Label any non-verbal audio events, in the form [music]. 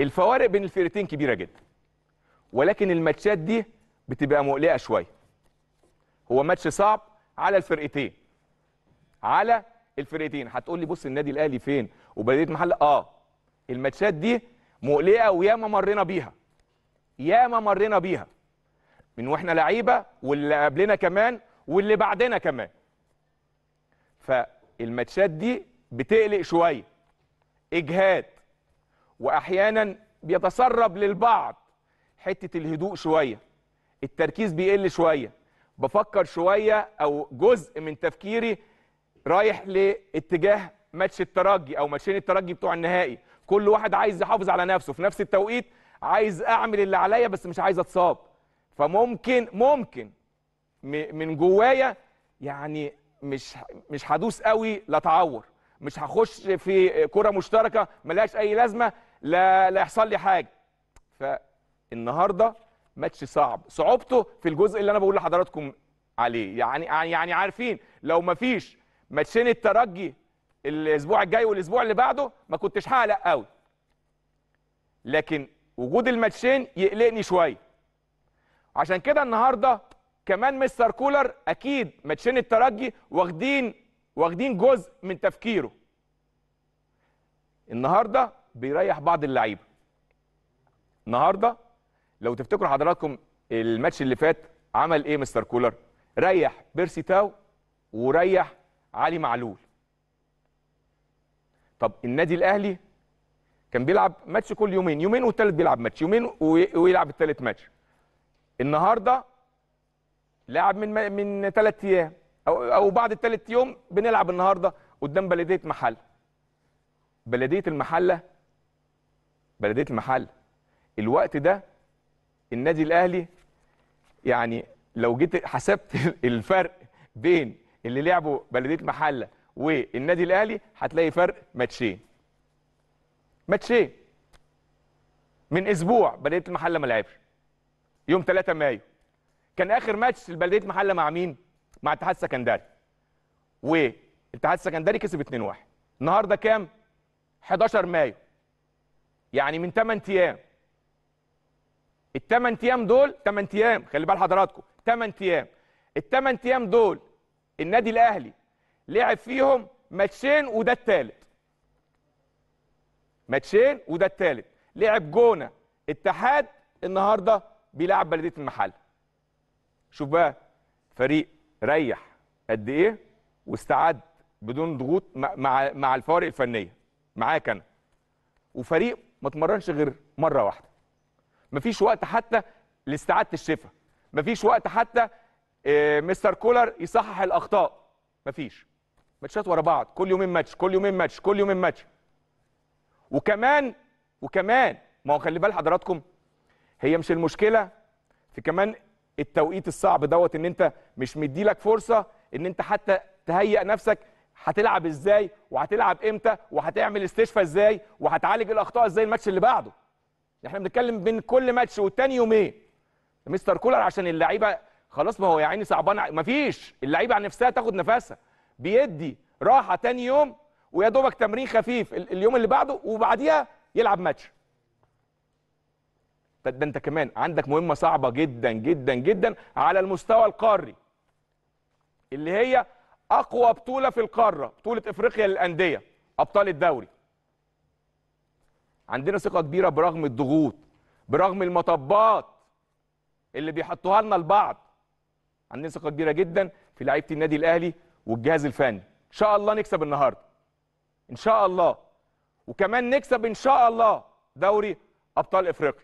الفوارق بين الفرقتين كبيره جدا ولكن الماتشات دي بتبقى مقلقه شويه هو ماتش صعب على الفرقتين على الفرقتين هتقول لي بص النادي الاهلي فين وبديت محل اه الماتشات دي مقلقه وياما مرينا بيها ياما مرينا بيها من واحنا لعيبه واللي قبلنا كمان واللي بعدنا كمان فالماتشات دي بتقلق شويه اجهاد واحيانا بيتسرب للبعض حته الهدوء شويه التركيز بيقل شويه بفكر شويه او جزء من تفكيري رايح لاتجاه ماتش الترجي او ماتشين الترجي بتوع النهائي كل واحد عايز يحافظ على نفسه في نفس التوقيت عايز اعمل اللي عليا بس مش عايز اتصاب فممكن ممكن من جوايا يعني مش مش هدوس قوي لا تعور مش هخش في كره مشتركه ملهاش اي لازمه لا لا يحصل لي حاجه فالنهارده ماتش صعب صعوبته في الجزء اللي انا بقول لحضراتكم عليه يعني،, يعني يعني عارفين لو ما فيش ماتشين الترجي الاسبوع الجاي والاسبوع اللي بعده ما كنتش هقلق قوي لكن وجود الماتشين يقلقني شويه عشان كده النهارده كمان مستر كولر اكيد ماتشين الترجي واخدين واخدين جزء من تفكيره النهارده بيريح بعض اللعيبه النهارده لو تفتكروا حضراتكم الماتش اللي فات عمل ايه مستر كولر ريح بيرسي تاو وريح علي معلول طب النادي الاهلي كان بيلعب ماتش كل يومين يومين والثالث بيلعب ماتش يومين ويلعب الثالث ماتش النهارده لاعب من من ثلاث ايام او او بعد الثالث يوم بنلعب النهارده قدام بلديه محله بلديه المحله بلديه المحله الوقت ده النادي الاهلي يعني لو جيت حسبت [laughs] الفرق بين اللي لعبوا بلديه المحله والنادي الاهلي هتلاقي فرق ماتشين ماتشين من اسبوع بلديه المحله ما لعبش يوم 3 مايو كان اخر ماتش لبلديه المحله مع مين مع اتحاد السكندري والاتحاد السكندري كسب 2-1 النهارده كام 11 مايو يعني من 8 ايام ال 8 ايام دول 8 ايام خلي بال حضراتكم 8 ايام ال 8 ايام دول النادي الاهلي لعب فيهم ماتشين وده الثالث ماتشين وده الثالث لعب جونه اتحاد النهارده بيلعب بلديه المحل شوف بقى فريق ريح قد ايه واستعد بدون ضغوط مع مع الفوارق الفنيه معاك انا وفريق ما اتمرنش غير مره واحده مفيش وقت حتى لاستعاده الشفاء مفيش وقت حتى آه، مستر كولر يصحح الاخطاء مفيش ماتشات ورا بعض كل يومين ماتش كل يومين ماتش كل يومين ماتش وكمان وكمان ما هو خلي بال حضراتكم هي مش المشكله في كمان التوقيت الصعب دوت ان انت مش مديلك فرصه ان انت حتى تهيئ نفسك هتلعب ازاي وهتلعب امتى وهتعمل استشفاء ازاي وهتعالج الاخطاء ازاي الماتش اللي بعده احنا بنتكلم بين كل ماتش والتاني يومين مستر كولر عشان اللعيبه خلاص ما هو يا عيني صعبان مفيش اللعيبه عن نفسها تاخد نفسها بيدي راحه تاني يوم ويا دوبك تمرين خفيف اليوم اللي بعده وبعديها يلعب ماتش ده انت كمان عندك مهمه صعبه جدا جدا جدا على المستوى القاري اللي هي اقوى بطوله في القاره بطوله افريقيا للانديه ابطال الدوري عندنا ثقه كبيره برغم الضغوط برغم المطبات اللي بيحطوها لنا البعض عندنا ثقه كبيره جدا في لعيبه النادي الاهلي والجهاز الفني ان شاء الله نكسب النهارده ان شاء الله وكمان نكسب ان شاء الله دوري ابطال افريقيا